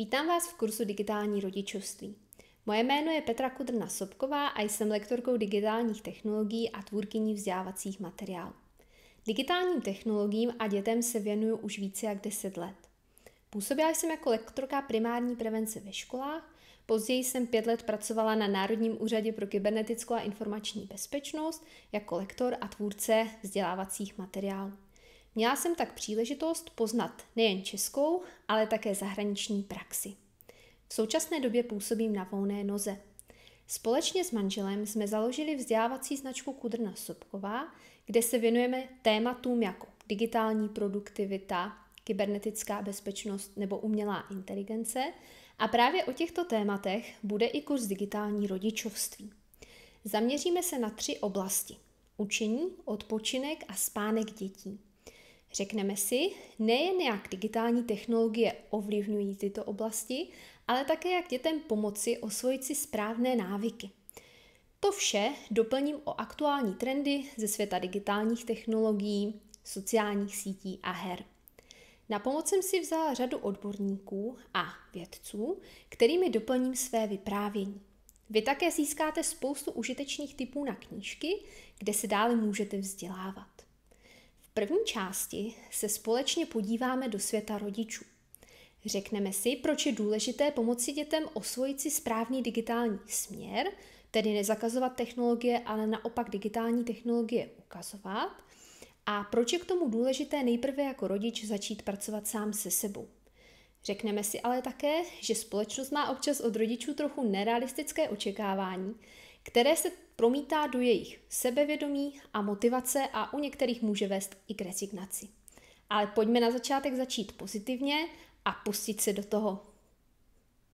Vítám vás v kurzu Digitální rodičovství. Moje jméno je Petra Kudrna Sobková a jsem lektorkou digitálních technologií a tvůrkyní vzdělávacích materiálů. Digitálním technologiím a dětem se věnuju už více jak 10 let. Působila jsem jako lektorka primární prevence ve školách, později jsem pět let pracovala na Národním úřadě pro kybernetickou a informační bezpečnost jako lektor a tvůrce vzdělávacích materiálů. Měla jsem tak příležitost poznat nejen českou, ale také zahraniční praxi. V současné době působím na volné noze. Společně s manželem jsme založili vzdělávací značku Kudrna Sobková, kde se věnujeme tématům jako digitální produktivita, kybernetická bezpečnost nebo umělá inteligence a právě o těchto tématech bude i kurz digitální rodičovství. Zaměříme se na tři oblasti. Učení, odpočinek a spánek dětí. Řekneme si nejen, jak digitální technologie ovlivňují tyto oblasti, ale také, jak dětem pomoci osvojit si správné návyky. To vše doplním o aktuální trendy ze světa digitálních technologií, sociálních sítí a her. Na pomoc jsem si vzala řadu odborníků a vědců, kterými doplním své vyprávění. Vy také získáte spoustu užitečných typů na knížky, kde se dále můžete vzdělávat první části se společně podíváme do světa rodičů. Řekneme si, proč je důležité pomoci dětem osvojit si správný digitální směr, tedy nezakazovat technologie, ale naopak digitální technologie ukazovat, a proč je k tomu důležité nejprve jako rodič začít pracovat sám se sebou. Řekneme si ale také, že společnost má občas od rodičů trochu nerealistické očekávání, které se promítá do jejich sebevědomí a motivace a u některých může vést i k rezignaci. Ale pojďme na začátek začít pozitivně a pustit se do toho.